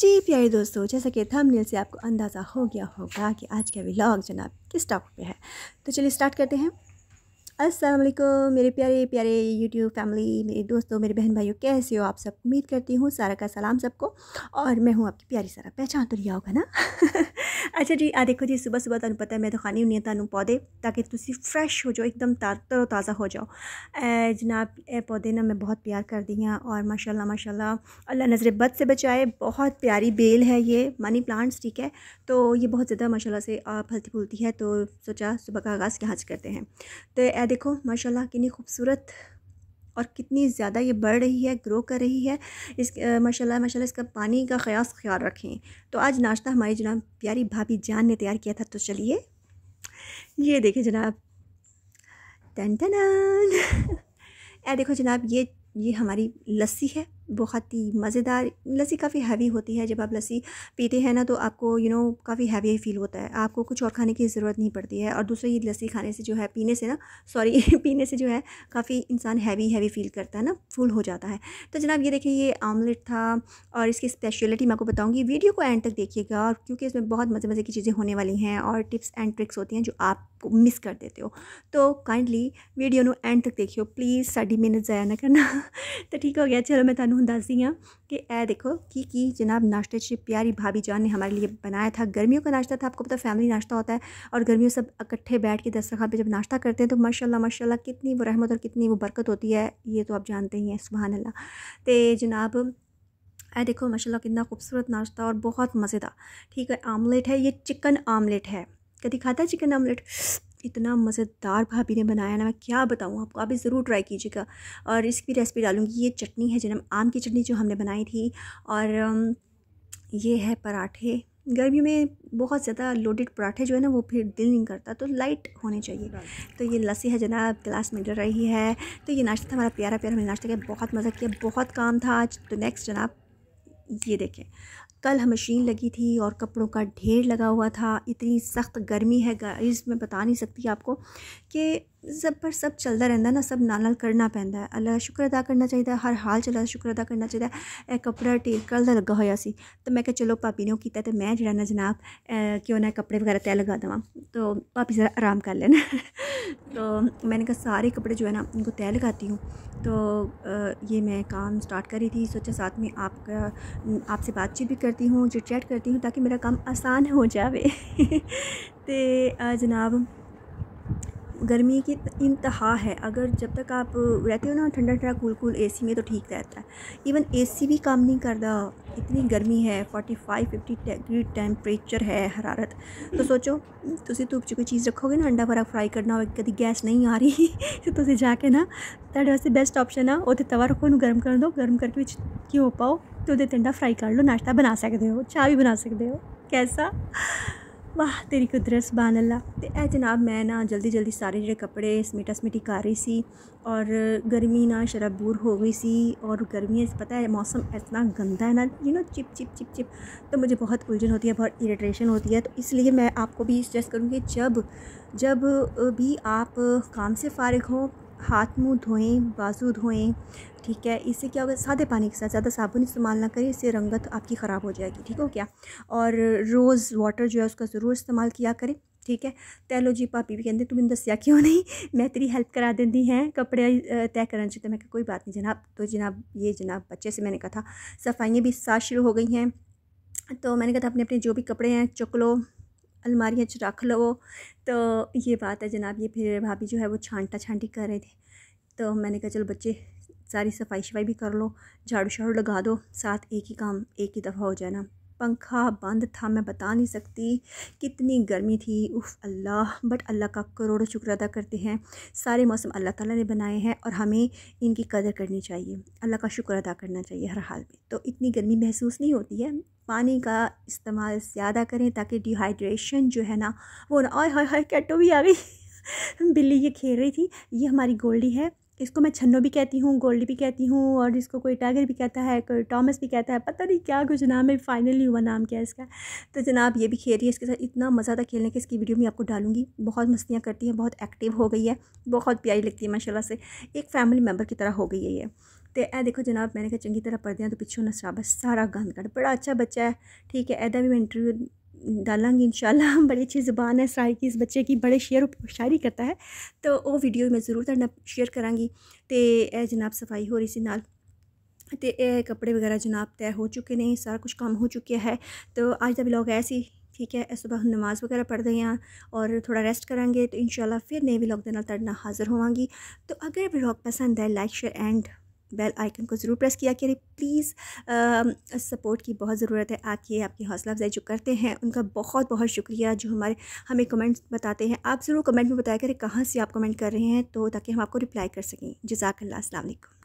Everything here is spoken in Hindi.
जी प्यारे दोस्तों जैसा कि थंबनेल से आपको अंदाज़ा हो गया होगा कि आज का व्लॉग जनाब किस टॉपिक पे है तो चलिए स्टार्ट करते हैं अस्सलाम वालेकुम मेरे प्यारे प्यारे यूट्यूब फैमिली मेरे दोस्तों मेरे बहन भाइयों कैसे हो आप सब उम्मीद करती हूँ सारा का सलाम सबको और मैं हूँ आपकी प्यारी सारा पहचान तो लिया होगा ना अच्छा जी आ देखो जी सुबह सुबह तो ਸਵੇਰ पता है मैं ਦਿਖਾਣੀ ਹੁੰਨੀ ਆ ਤੁਹਾਨੂੰ ਪੌਦੇ ਤਾਂ ਕਿ ਤੁਸੀਂ ਫਰੈਸ਼ ਹੋ ਜਾਓ ਇੱਕਦਮ ਤਰੋ हो जाओ ਜਾਓ जनाब ਇਹ पौधे ना मैं बहुत प्यार कर दी हाँ और माशाल्लाह माशाल्लाह अल्लाह नज़र बद से बचाए बहुत प्यारी बेल है ये मनी प्लांट्स ठीक है तो ये बहुत ज़्यादा माशा से फलती फूलती है तो सोचा सुबह का आगाज़ यहाँ करते हैं तो ये देखो माशा कितनी खूबसूरत और कितनी ज़्यादा ये बढ़ रही है ग्रो कर रही है इस माशाल्लाह माशाल्लाह इसका पानी का ख़यास ख्याल रखें तो आज नाश्ता हमारी जनाब प्यारी भाभी जान ने तैयार किया था तो चलिए ये देखें जनाब टन टन ए देखो जनाब ये ये हमारी लस्सी है बहुत ही मज़ेदार लस्सी काफ़ी हैवी होती है जब आप लस्सी पीते हैं ना तो आपको यू नो काफ़ी हैवी फील होता है आपको कुछ और खाने की ज़रूरत नहीं पड़ती है और दूसरा ये लस्सी खाने से जो है पीने से ना सॉरी पीने से जो है काफ़ी इंसान हैवी हैवी फील करता है ना फुल हो जाता है तो जनाब ये देखिए ये आमलेट था और इसकी स्पेशलिटी मैं आपको बताऊँगी वीडियो को एंड तक देखिएगा और क्योंकि इसमें बहुत मज़े मज़े की चीज़ें होने वाली हैं और टिप्स एंड ट्रिक्स होती हैं जो आप मिस कर देते हो तो काइंडली वीडियो नो एंड तक देखियो प्लीज़ साढ़ी मेहनत ज़ाया ना करना तो ठीक हो गया चलो मैं थानू दस दी हाँ कि ए देखो कि की जनाब नाश्ते से प्यारी भाभी जान ने हमारे लिए बनाया था गर्मियों का नाश्ता था आपको पता फैमिली नाश्ता होता है और गर्मियों सब इकट्ठे बैठ के दस्तरखान पे जब नाश्ता करते हैं तो माशाल्लाह माशाल्लाह कितनी वो रहमत और कितनी वो बरकत होती है ये तो आप जानते ही हैं सुबहान अल्लाह तो जनाब ए देखो माशा कितना खूबसूरत नाश्ता और बहुत मज़ेदार ठीक है आमलेट है ये चिकन आमलेट है कभी खाता है चिकन आमलेट इतना मज़ेदार भाभी ने बनाया ना मैं क्या बताऊँ आपको आप ज़रूर ट्राई कीजिएगा और इसकी रेसिपी डालूँगी ये चटनी है जन्म आम की चटनी जो हमने बनाई थी और ये है पराठे गर्मी में बहुत ज़्यादा लोडेड पराठे जो है ना वो फिर दिल नहीं करता तो लाइट होने चाहिए तो ये लस्सी है जनाब गिलास में डर रही है तो ये नाश्ता था हमारा प्यारा प्यारा मैंने नाश्ता किया बहुत मज़ा किया बहुत काम था आज तो नेक्स्ट जनाब ये देखें कल हम मशीन लगी थी और कपड़ों का ढेर लगा हुआ था इतनी सख्त गर्मी है गाइस मैं बता नहीं सकती आपको कि सब पर सब चलता रहता ना सब नाल करना पैदा है अल्लाह शुक्र अदा करना चाहिए हर हाल चल रहा शुक्र अदा करना चाहिए यह कपड़ा टेल कल का लगा हुआ सी तो मैं क्या चलो भाभी ने वो किया तो मैं जरा ना जनाब क्यों ना कपड़े वगैरह तय लगा देव तो भाभी जरा आराम कर लेना तो मैंने कहा सारे कपड़े जो है ना उनको तय लगाती हूँ तो ये मैं काम स्टार्ट करी थी सोचा साथ में आपका आपसे बातचीत भी करती हूँ चिट करती हूँ ताकि मेरा काम आसान हो जाए तो जनाब गर्मी की इंतहा है अगर जब तक आप रहते हो ना ठंडा ठंडा कूल कूल एसी में तो ठीक रहता है इवन एसी भी काम नहीं करता इतनी गर्मी है 45 50 डिग्री टेम्परेचर है हरारत तो सोचो ਤੁਸੀਂ ਧੁੱਪ 'ਚ ਕੋਈ ਚੀਜ਼ ਰੱਖੋਗੇ ਨਾ ਅੰਡਾ ਵਰਾ ਫਰਾਈ ਕਰਨਾ ਹੋਵੇ ਕਦੀ ਗੈਸ ਨਹੀਂ ਆ ਰਹੀ ਤੇ ਤੁਸੀਂ ਜਾ ਕੇ ਨਾ ਤੁਹਾਡੇ ਵਾਸਤੇ ਬੈਸਟ ਆਪਸ਼ਨ ਆ ਉਹਤੇ ਤਵਾ ਰੱਖੋ ਉਹਨੂੰ ਗਰਮ ਕਰਨ ਦਿਓ ਗਰਮ ਕਰਕੇ ਵਿੱਚ ਘਿਓ ਪਾਓ ਤੇ ਉਹਦੇ ਤੇ ਅੰਡਾ ਫਰਾਈ ਕਰ ਲਓ ਨਾਸ਼ਤਾ ਬਣਾ ਸਕਦੇ ਹੋ ਚਾਹ ਵੀ ਬਣਾ ਸਕਦੇ ਹੋ ਕੈਸਾ तेरी कुदरत बान अल्लाह तो यह जनाब मैं ना जल्दी जल्दी सारे जो कपड़े समेटा समेटी कर रही ਰਹੀ और गर्मी ना शराब बूर हो गई सी और गर्मी पता है मौसम इतना गंदा है ना यू नो चिप चिप चिप चिप तो मुझे बहुत उलझन होती है बहुत इरिटेशन होती है तो इसलिए मैं आपको भी सजेस्ट करूँगी जब जब भी आप काम से फारग हों हाथ मुंह धोएं बाजू धोएं ठीक है इससे क्या होगा सादे पानी के साथ ज़्यादा साबुन इस्तेमाल ना करें इससे रंगत आपकी ख़राब हो जाएगी ठीक हो क्या और रोज़ वाटर जो है उसका ज़रूर इस्तेमाल किया करें ठीक है तय लो जी पापी भी कहते तुम दस्या क्यों नहीं मैं तेरी हेल्प करा देती हैं कपड़े तय करने चाहिए तो मैं कोई बात नहीं जनाब तो जनाब ये जनाब बच्चे से मैंने कहा था सफाइयाँ भी साथ शुरू हो गई हैं तो मैंने कहा था अपने अपने जो भी कपड़े हैं चुक लो अलमारियाँ रख लो तो ये बात है जनाब ये फिर भाभी जो है वो छांटा छांटी कर रहे थे तो मैंने कहा चलो बच्चे सारी सफाई शफाई भी कर लो झाड़ू झाड़ू लगा दो साथ एक ही काम एक ही दफ़ा हो जाना पंखा बंद था मैं बता नहीं सकती कितनी गर्मी थी उफ अल्लाह बट अल्लाह का करोड़ों शुक्र अदा करते हैं सारे मौसम अल्लाह ताला ने बनाए हैं और हमें इनकी कदर करनी चाहिए अल्लाह का शुक्र अदा करना चाहिए हर हाल में तो इतनी गर्मी महसूस नहीं होती है पानी का इस्तेमाल ज़्यादा करें ताकि डिहाइड्रेशन जो है ना वो ना और हाय हर कैटो भी आ गई बिल्ली ये खेल रही थी ये हमारी गोल्डी है इसको मैं छन्नो भी कहती हूँ गोल्डी भी कहती हूँ और इसको कोई टाइगर भी कहता है कोई टॉमस भी कहता है पता नहीं क्या कुछ नाम है फाइनली हुआ नाम क्या है इसका तो जनाब ये भी खेल रही है इसके साथ इतना मज़ा था खेलने के इसकी वीडियो मैं आपको डालूंगी बहुत मस्तियाँ करती हैं बहुत एक्टिव हो गई है बहुत प्यारी लगती है माशाला से एक फैमिली मेम्बर की तरह हो गई है ये तो ए देखो जनाब मैंने कहा चंगी तरह पढ़ दिया तो पिछों नसराबा सारा गंद कर बड़ा अच्छा बच्चा है ठीक है ऐदा भी मैं इंटरव्यू डालांगी इन बड़ी अच्छी ज़ुबान है सराय की इस बच्चे की बड़े शेयर शायरी करता है तो वो वीडियो मैं जरूर ਤੁਹਾਡੇ शेयर कराँगी तो यह जनाब सफाई हो रही सी नाल तो यह कपड़े वगैरह जनाब तय हो चुके ਚੁੱਕੇ सारा कुछ काम हो ਹੋ है तो ਤੋ का ਦਾ ਵਲੌਗ ठीक है सुबह हम नमाज़ वगैरह पढ़ते हैं और थोड़ा रेस्ट करेंगे तो इन फिर नए ब्लॉग के नाल हाज़िर होवगी तो अगर ब्लॉग पसंद है like share and bell icon को ज़रूर प्रेस किया करें प्लीज़ सपोर्ट की बहुत ज़रूरत है आपकी आपकी हौसला अफजाई जो करते हैं उनका बहुत बहुत शुक्रिया जो हमारे हमें कमेंट्स बताते हैं आप ज़रूर कमेंट में बताया करें कहाँ से आप कमेंट कर रहे हैं तो ताकि हम आपको रिप्लाई कर सकें जजाकल्ला असल